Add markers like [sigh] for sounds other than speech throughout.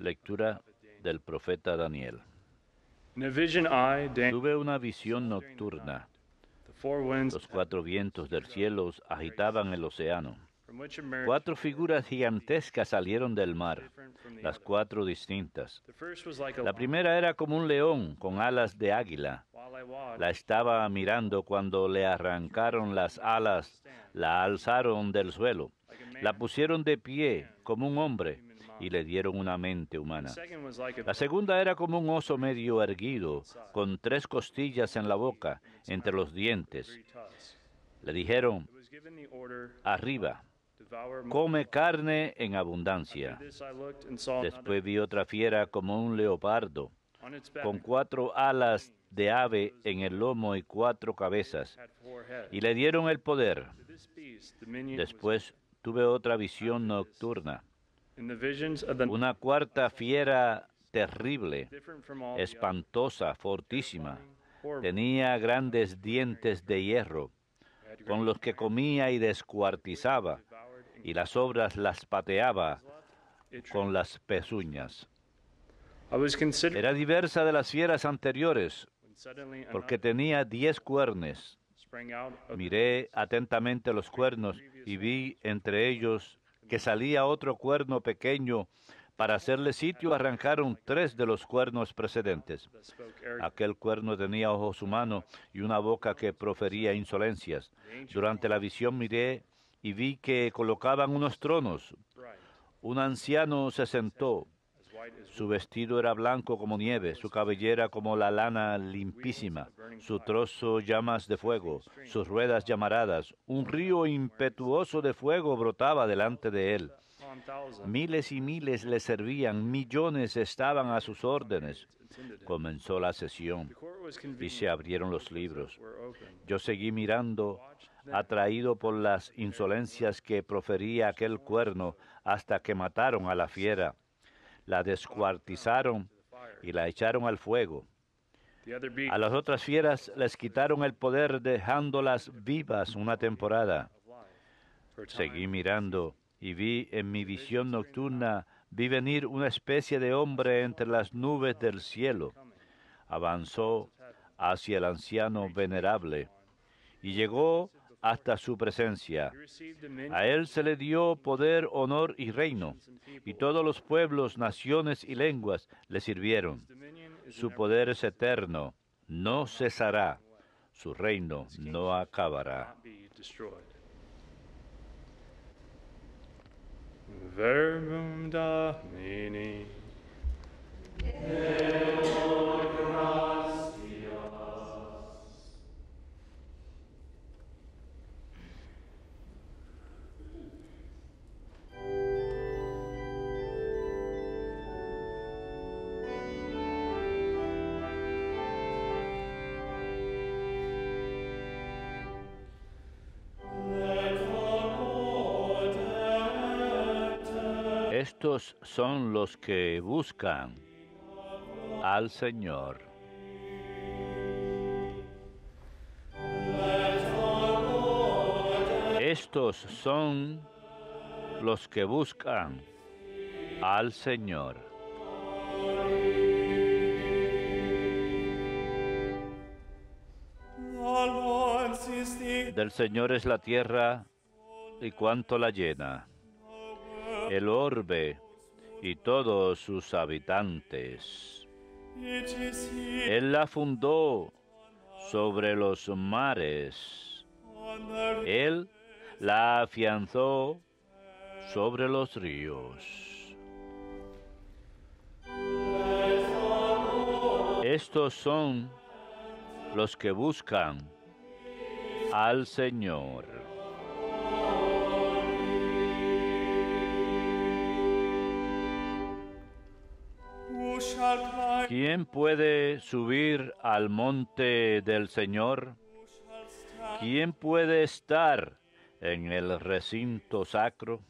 Lectura del profeta Daniel. Tuve una visión nocturna. Los cuatro vientos del cielo agitaban el océano. Cuatro figuras gigantescas salieron del mar, las cuatro distintas. La primera era como un león con alas de águila. La estaba mirando cuando le arrancaron las alas, la alzaron del suelo, la pusieron de pie como un hombre y le dieron una mente humana. La segunda era como un oso medio erguido, con tres costillas en la boca, entre los dientes. Le dijeron, arriba, come carne en abundancia. Después vi otra fiera como un leopardo, con cuatro alas de ave en el lomo y cuatro cabezas, y le dieron el poder. Después tuve otra visión nocturna una cuarta fiera terrible, espantosa, fortísima. Tenía grandes dientes de hierro, con los que comía y descuartizaba, y las obras las pateaba con las pezuñas. Era diversa de las fieras anteriores, porque tenía diez cuernes. Miré atentamente los cuernos y vi entre ellos que salía otro cuerno pequeño para hacerle sitio arrancaron tres de los cuernos precedentes. Aquel cuerno tenía ojos humanos y una boca que profería insolencias. Durante la visión miré y vi que colocaban unos tronos. Un anciano se sentó su vestido era blanco como nieve, su cabellera como la lana limpísima, su trozo llamas de fuego, sus ruedas llamaradas. Un río impetuoso de fuego brotaba delante de él. Miles y miles le servían, millones estaban a sus órdenes. Comenzó la sesión y se abrieron los libros. Yo seguí mirando, atraído por las insolencias que profería aquel cuerno hasta que mataron a la fiera la descuartizaron y la echaron al fuego. A las otras fieras les quitaron el poder dejándolas vivas una temporada. Seguí mirando y vi en mi visión nocturna, vi venir una especie de hombre entre las nubes del cielo. Avanzó hacia el anciano venerable y llegó hasta su presencia. A él se le dio poder, honor y reino, y todos los pueblos, naciones y lenguas le sirvieron. Su poder es eterno, no cesará, su reino no acabará. son los que buscan al Señor. Estos son los que buscan al Señor. Del Señor es la tierra y cuánto la llena, el orbe y todos sus habitantes. Él la fundó sobre los mares. Él la afianzó sobre los ríos. Estos son los que buscan al Señor. ¿Quién puede subir al monte del Señor? ¿Quién puede estar en el recinto sacro?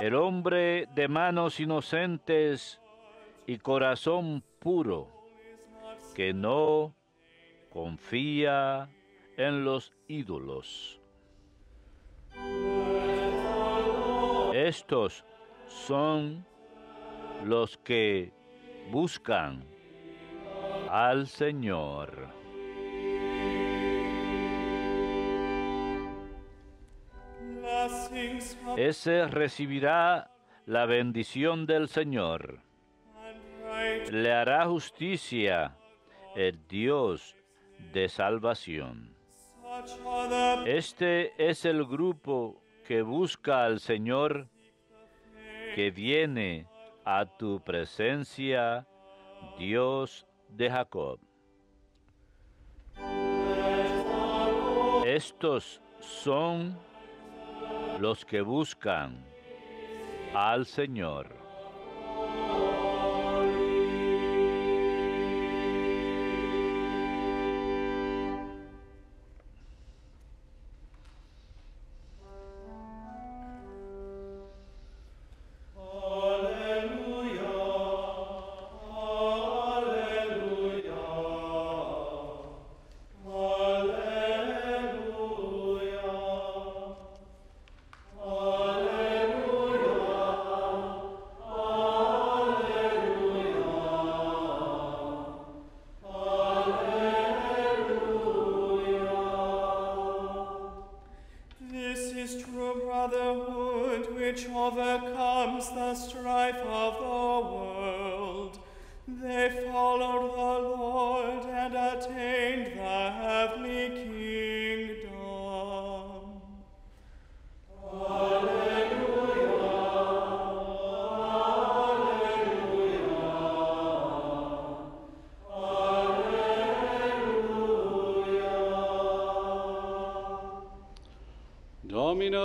El hombre de manos inocentes y corazón puro, que no confía en los ídolos. Estos son los que buscan al Señor. Ese recibirá la bendición del Señor. Le hará justicia el Dios de salvación. Este es el grupo que busca al Señor, que viene a tu presencia, Dios de Jacob. Estos son los que buscan al Señor.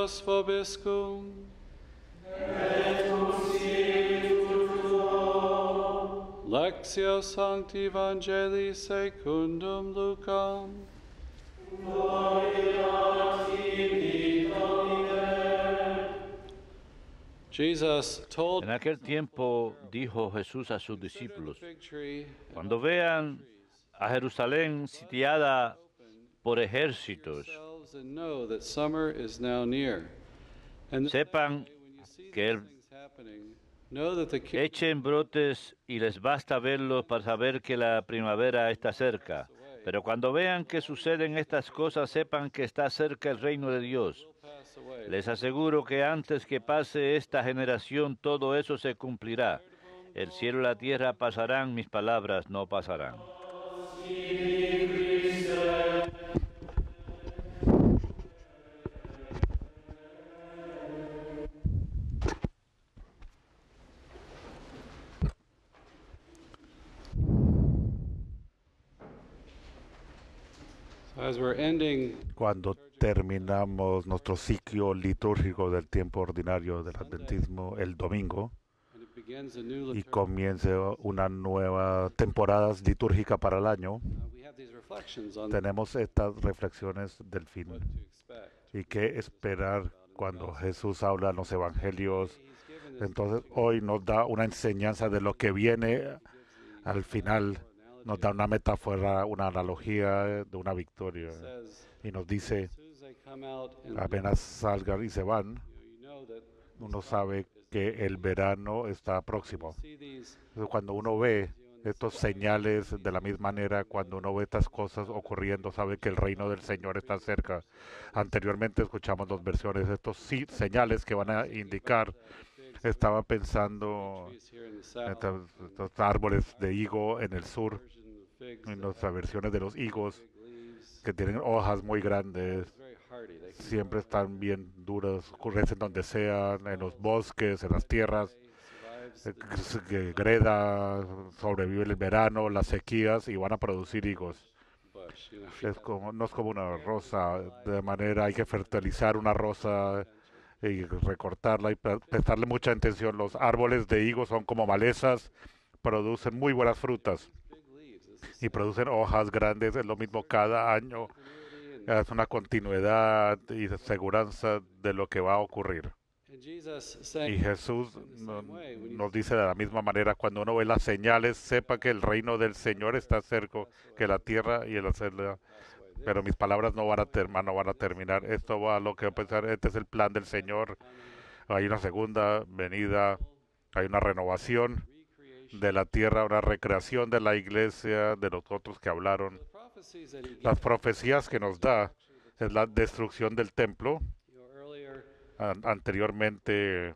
zwovisku. Lectio Sancti Evangelii secundum Lucam. En aquel tiempo dijo Jesús a sus discípulos, cuando vean a Jerusalén sitiada por ejércitos, Sepan que el... echen brotes y les basta verlos para saber que la primavera está cerca. Pero cuando vean que suceden estas cosas, sepan que está cerca el reino de Dios. Les aseguro que antes que pase esta generación, todo eso se cumplirá. El cielo y la tierra pasarán, mis palabras no pasarán. Cuando terminamos nuestro ciclo litúrgico del tiempo ordinario del adventismo el domingo y comienza una nueva temporada litúrgica para el año, uh, tenemos estas reflexiones del fin y qué esperar cuando Jesús habla en los evangelios. Entonces hoy nos da una enseñanza de lo que viene al final nos da una metáfora, una analogía de una victoria. Y nos dice, apenas salgan y se van, uno sabe que el verano está próximo. Cuando uno ve estos señales de la misma manera, cuando uno ve estas cosas ocurriendo, sabe que el reino del Señor está cerca. Anteriormente escuchamos dos versiones, de estos señales que van a indicar estaba pensando en estos, árboles de higo en el sur, en nuestras versiones de los higos que tienen hojas muy grandes. Siempre están bien duras, crecen donde sean, en los bosques, en las tierras, eh, greda, sobrevive el verano, las sequías y van a producir higos. Es como, no es como una rosa, de manera hay que fertilizar una rosa y recortarla y prestarle mucha atención. Los árboles de higo son como malezas, producen muy buenas frutas y producen hojas grandes, es lo mismo cada año, es una continuidad y seguridad de lo que va a ocurrir. Y Jesús nos dice de la misma manera, cuando uno ve las señales, sepa que el reino del Señor está cerca, que la tierra y el, pero mis palabras no van a, terminar, no van a terminar. Esto va a lo que a pensar, este es el plan del Señor. Hay una segunda venida, hay una renovación de la tierra, una recreación de la iglesia, de los otros que hablaron. Las profecías que nos da es la destrucción del templo. Anteriormente,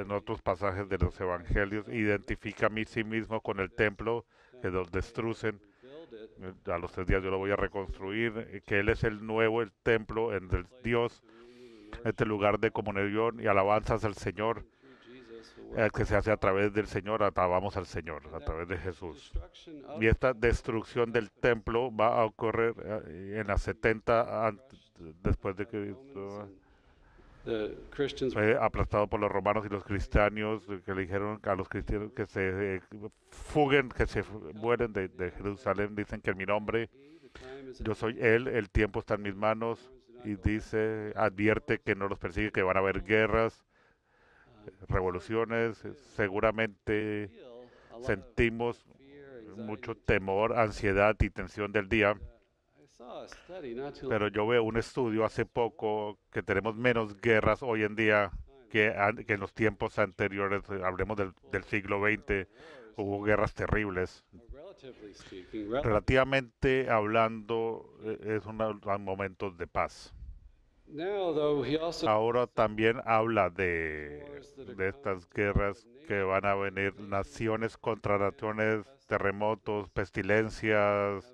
en otros pasajes de los evangelios, identifica a mí sí mismo con el templo, que los destrucen a los tres días yo lo voy a reconstruir, que Él es el nuevo, el templo, en el Dios, este lugar de comunión y alabanzas al Señor, eh, que se hace a través del Señor, alabamos al Señor, a través de Jesús. Y esta destrucción del templo va a ocurrir eh, en las 70 después de Cristo fue aplastado por los romanos y los cristianos que le dijeron a los cristianos que se eh, fuguen, que se mueren de, Jerusalén. Dicen que mi nombre, yo soy Él, el tiempo está en mis manos. Y dice, advierte que no los persigue, que van a haber guerras, revoluciones. Seguramente sentimos mucho temor, ansiedad y tensión del día pero yo veo un estudio hace poco que tenemos menos guerras hoy en día que, en los tiempos anteriores, hablemos del, siglo XX, hubo guerras terribles. Relativamente hablando, e, es un momento de paz. Ahora también habla de, estas guerras que van a venir, naciones contra naciones, terremotos, pestilencias,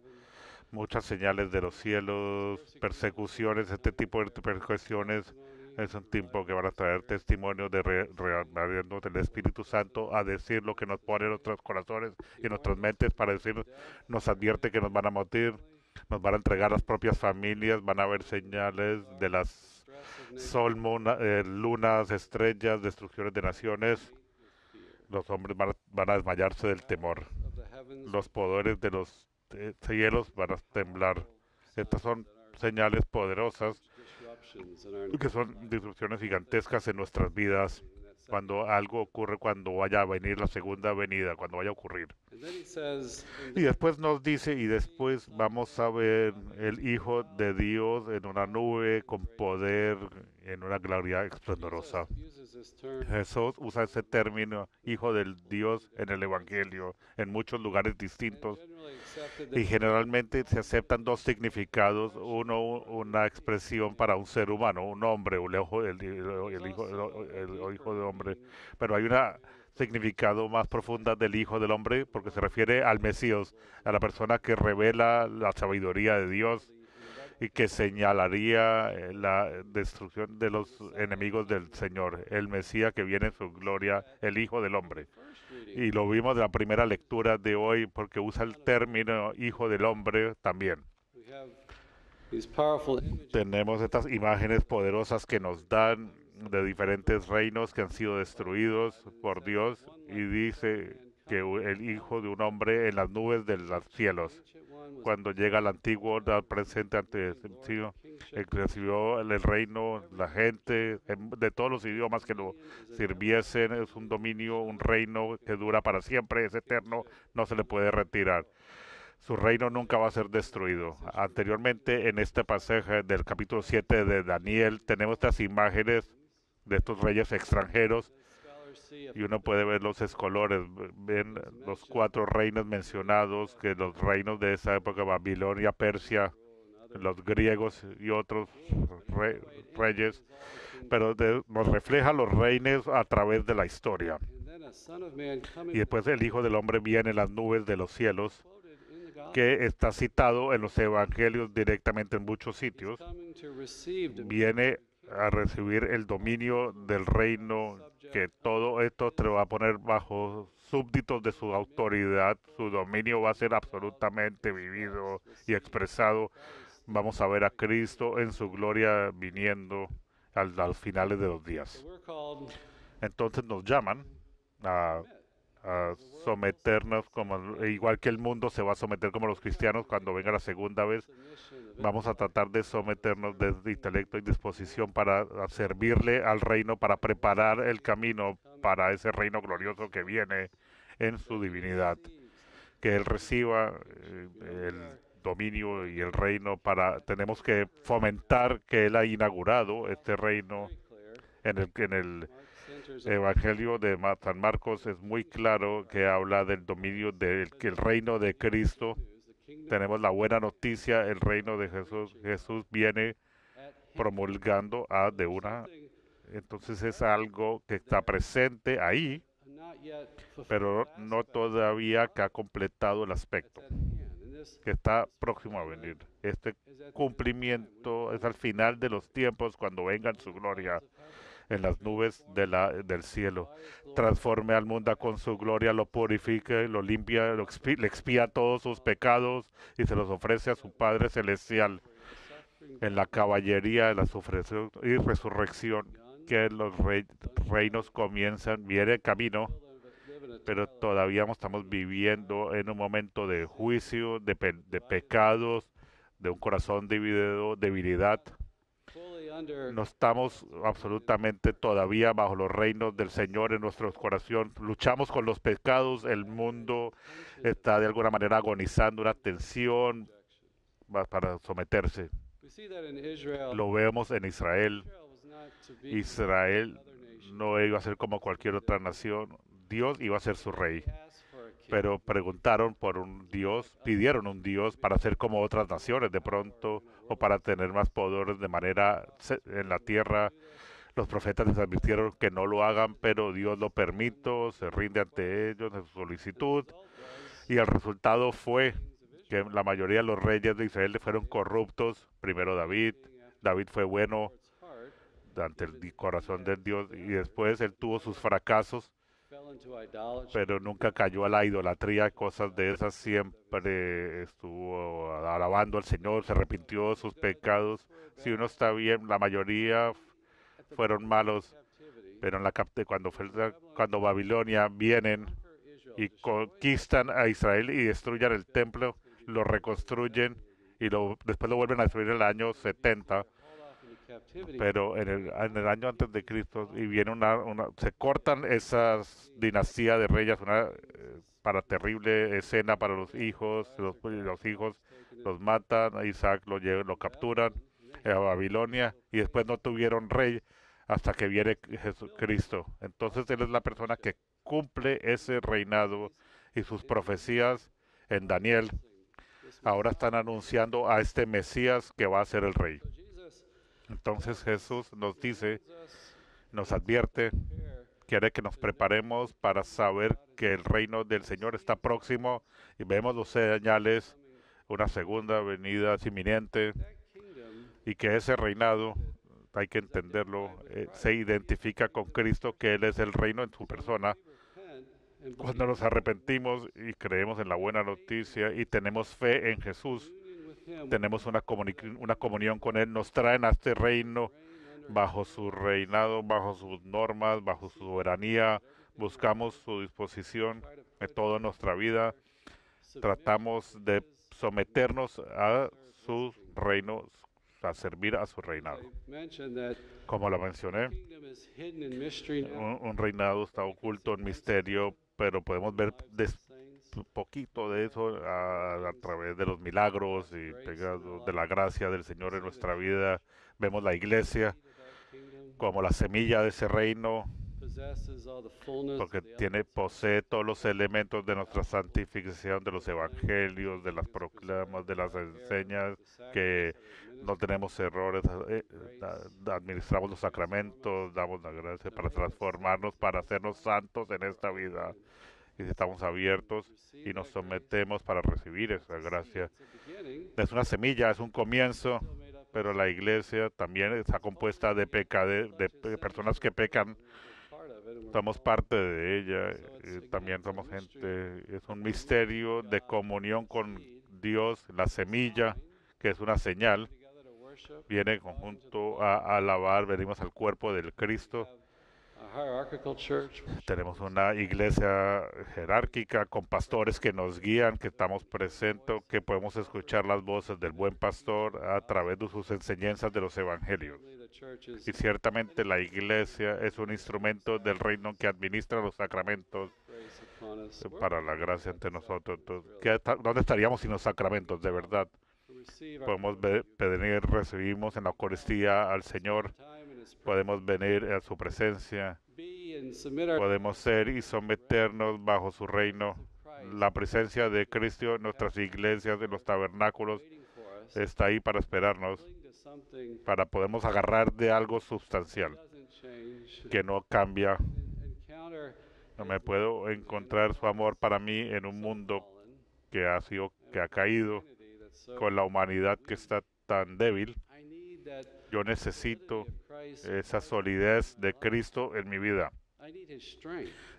muchas señales de los cielos, persecuciones, este tipo de persecuciones es un tiempo que van a traer testimonio de del Espíritu Santo a decir lo que nos pone en nuestros corazones y nuestras mentes para decir, nos advierte que nos van a motir, nos van a entregar las propias familias, van a haber señales de las sol, eh, lunas, estrellas, destrucciones de naciones. Los hombres van a desmayarse del temor. Los poderes de los cielos este, van a temblar. Estas son señales poderosas que son disrupciones gigantescas en nuestras vidas cuando algo ocurre, cuando vaya a venir la segunda venida, cuando vaya a ocurrir. Y después nos dice, y después vamos a ver el Hijo de Dios en una nube con poder en una gloria esplendorosa. Jesús usa ese término, hijo del Dios, en el Evangelio, en muchos lugares distintos. Y generalmente se aceptan dos significados. Uno, una expresión para un ser humano, un hombre, un hijo, el, hijo, de hombre. Pero hay un significado más profundo del Hijo del Hombre, porque se refiere al Mesías, a la persona que revela la sabiduría de Dios, y que señalaría eh, la destrucción de los enemigos del Señor, el Mesías que viene en su gloria, el Hijo del Hombre. Y lo vimos en la primera lectura de hoy porque usa el término Hijo del Hombre también. Tenemos estas imágenes poderosas que nos dan de diferentes reinos que han sido destruidos por Dios y dice que el Hijo de un Hombre en las nubes de los cielos cuando llega el antiguo, presente ante el recibió el reino, la gente em, de todos los idiomas que lo sirviesen, es un dominio, un reino que dura para siempre, es eterno, no se le puede retirar su reino nunca va a ser destruido. Anteriormente, en este pasaje del capítulo 7 de Daniel, tenemos estas imágenes de estos reyes extranjeros y uno puede ver los escolores, ven los cuatro reinos mencionados, que los reinos de esa época, Babilonia, Persia, los griegos y otros reyes, pero nos refleja los reinos a través de la historia. Y después el Hijo del Hombre viene en las nubes de los cielos, que está citado en los evangelios directamente en muchos sitios. Viene a recibir el dominio del reino que todo esto te va a poner bajo súbditos de su autoridad, su dominio va a ser absolutamente vivido y expresado. Vamos a ver a Cristo en su gloria viniendo al, al finales de los días. Entonces nos llaman a a someternos como e igual que el mundo se va a someter como los cristianos cuando venga la segunda vez. Vamos a tratar de someternos desde intelecto y disposición para servirle al reino, para preparar el camino para ese reino glorioso que viene en su divinidad. Que él reciba eh, el dominio y el reino para tenemos que fomentar que él ha inaugurado este reino en el en el Evangelio de San Marcos es muy claro que habla del dominio del que el reino de Cristo. Tenemos la buena noticia, el reino de Jesús. Jesús viene promulgando a de una. Entonces es algo que está presente ahí, pero no todavía que ha completado el aspecto que está próximo a venir. Este cumplimiento es al final de los tiempos cuando venga su gloria en las nubes de la, del cielo. Transforme al mundo con su gloria, lo purifique, lo limpia, lo le expía todos sus pecados y se los ofrece a su Padre Celestial en la caballería de la sufrición y resurrección que los reinos comienzan, viene el camino, pero todavía estamos viviendo en un momento de juicio, de, de pecados, de un corazón dividido, debilidad no estamos absolutamente todavía bajo los reinos del Señor en nuestro corazón. Luchamos con los pecados, el mundo está de alguna manera agonizando una tensión para someterse. Lo vemos en Israel. Israel no iba a ser como cualquier otra nación. Dios iba a ser su rey. Pero preguntaron por un Dios, pidieron un Dios para ser como otras naciones. De pronto o para tener más poder de manera en la tierra. Los profetas les advirtieron que no lo hagan, pero Dios lo permitió, se rinde ante ellos en su solicitud. Y el resultado fue que la mayoría de los reyes de Israel fueron corruptos. Primero David, David fue bueno ante el corazón de Dios y después él tuvo sus fracasos pero nunca cayó a la idolatría, cosas de esas, siempre estuvo alabando al Señor, se arrepintió sus pecados. Si uno está bien, la mayoría fueron malos, pero en la cuando, cuando Babilonia vienen y conquistan a Israel y destruyan el templo, lo reconstruyen y después lo vuelven a destruir en el año 70 pero en el, año antes de Cristo y viene una, se cortan esas dinastías de reyes una eh, para terrible escena para los hijos los, los hijos los matan a Isaac lo lo capturan a Babilonia y después no tuvieron rey hasta que viene Jesucristo entonces él es la persona que cumple ese reinado y sus profecías en Daniel ahora están anunciando a este Mesías que va a ser el rey entonces Jesús nos dice, nos advierte, quiere que nos preparemos para saber que el reino del Señor está próximo y vemos los señales, una segunda venida es inminente y que ese reinado, hay que entenderlo, eh, se identifica con Cristo, que Él es el reino en su persona. Cuando nos arrepentimos y creemos en la buena noticia y tenemos fe en Jesús, tenemos una, una comunión con Él, nos traen a este reino bajo su reinado, bajo sus normas, bajo su soberanía, buscamos su disposición en toda nuestra vida, tratamos de someternos a su reino, a servir a su reinado. Como lo mencioné, un, reinado está oculto en misterio, pero podemos ver después poquito de eso a, través de los milagros y de la gracia del Señor en nuestra vida. Vemos la iglesia como la semilla de ese reino, porque tiene, posee todos los elementos de nuestra santificación, de los evangelios, de las proclamas, de las enseñas, que no tenemos errores, eh, administramos los sacramentos, damos la gracia para transformarnos, para hacernos santos en esta vida, y estamos abiertos y nos sometemos para recibir esa gracia. Es una semilla, es un comienzo, pero la iglesia también está compuesta de, de, personas que pecan. Somos parte de ella, también somos gente, es un misterio de comunión con Dios, la semilla, que es una señal, viene conjunto a alabar, venimos al cuerpo del Cristo tenemos una iglesia jerárquica con pastores que nos guían, que estamos presentes, que podemos escuchar las voces del buen pastor a través de sus enseñanzas de los evangelios. Y ciertamente la iglesia es un instrumento del reino que administra los sacramentos eh, para la gracia ante nosotros. ¿Dónde estaríamos sin los sacramentos de verdad? Podemos pedir, recibimos en la Eucaristía al Señor podemos venir a su presencia, podemos ser y someternos bajo su reino. La presencia de Cristo en nuestras iglesias, en los tabernáculos, está ahí para esperarnos, para podemos agarrar de algo sustancial que no cambia. No me puedo encontrar su amor para mí en un mundo que ha sido que ha caído con la humanidad que está tan débil yo necesito esa solidez de Cristo en mi vida.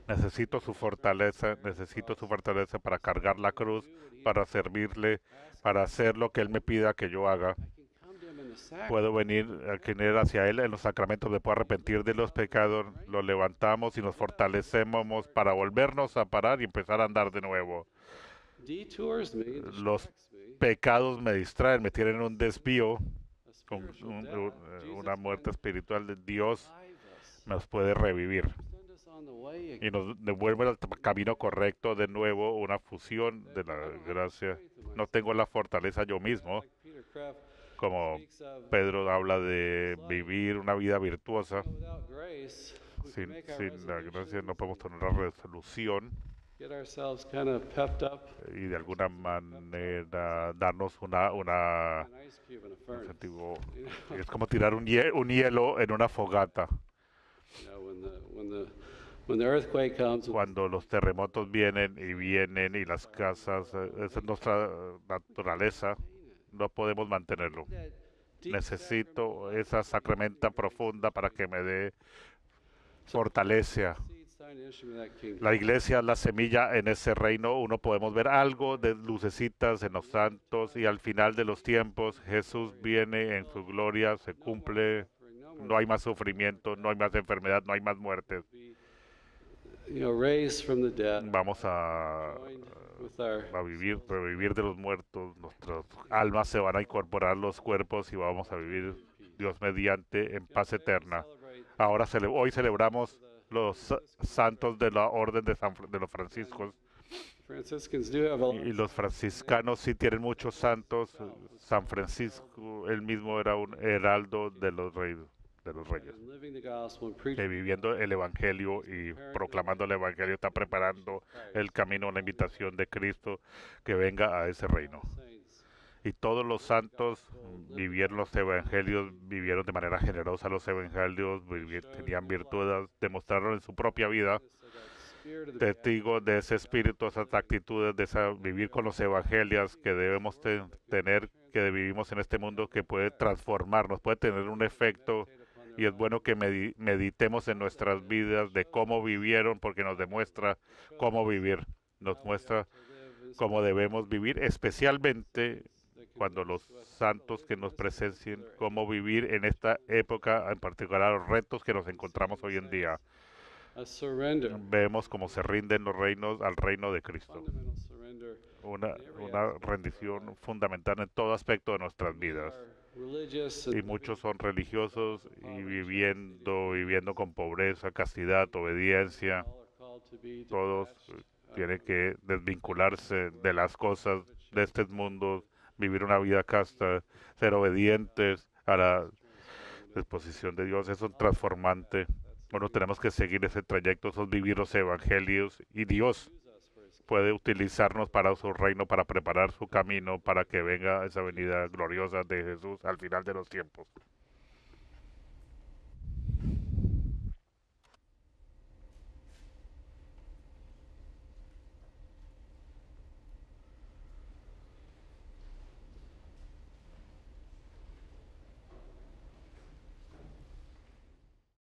Necesito su fortaleza, necesito su fortaleza para cargar la cruz, para servirle, para hacer lo que Él me pida que yo haga. Puedo venir a tener hacia Él en los sacramentos, me puedo arrepentir de los pecados, lo levantamos y nos fortalecemos para volvernos a parar y empezar a andar de nuevo. Los pecados me distraen, me tienen un desvío con uh, eh, una muerte espiritual de Dios nos puede revivir y nos devuelve al camino correcto de nuevo, una fusión de la gracia. No tengo la fortaleza yo mismo, como Pedro habla de vivir una vida virtuosa. Sin, sin la gracia no podemos tener una resolución y de alguna manera darnos una, una [laughs] Es como tirar un, hielo en una fogata. Cuando los terremotos vienen y vienen y las casas, esa eh, es nuestra naturaleza, no podemos mantenerlo. Necesito esa sacramenta profunda para que me dé fortaleza la iglesia es la semilla en ese reino. Uno podemos ver algo de lucecitas en los santos y al final de los tiempos Jesús viene en su gloria, se cumple. No hay más sufrimiento, no hay más enfermedad, no hay más muertes. Vamos a, vivir, revivir de los muertos. Nuestras almas se van a incorporar los cuerpos y vamos a vivir Dios mediante en paz eterna. Ahora hoy celebramos los santos de la orden de, de los franciscos. Y los franciscanos sí tienen muchos santos. Eh, San Francisco, él mismo era un heraldo de los reyes de los reyes, viviendo el Evangelio y proclamando el Evangelio está preparando el camino, la invitación de Cristo que venga a ese reino y todos los santos vivieron los evangelios, vivieron de manera generosa los evangelios, tenían virtudes, demostraron en su propia vida, testigos de ese espíritu, esas actitudes, de vivir con los evangelios que debemos tener, que vivimos en este mundo, que puede transformarnos, puede tener un efecto. Y es bueno que meditemos en nuestras vidas de cómo vivieron, porque nos demuestra cómo vivir, nos muestra cómo debemos vivir, especialmente cuando los santos que nos presencien cómo vivir en esta época, en particular los retos que nos encontramos hoy en día. Vemos cómo se rinden los reinos al reino de Cristo. Una, rendición fundamental en todo aspecto de nuestras vidas. Y muchos son religiosos y viviendo, viviendo con pobreza, castidad, obediencia. Todos tienen que desvincularse de las cosas de este mundo vivir una vida casta, ser obedientes a la disposición de Dios, es un transformante. Bueno, tenemos que seguir ese trayecto, esos vivir los evangelios y Dios puede utilizarnos para su reino, para preparar su camino, para que venga esa venida gloriosa de Jesús al final de los tiempos.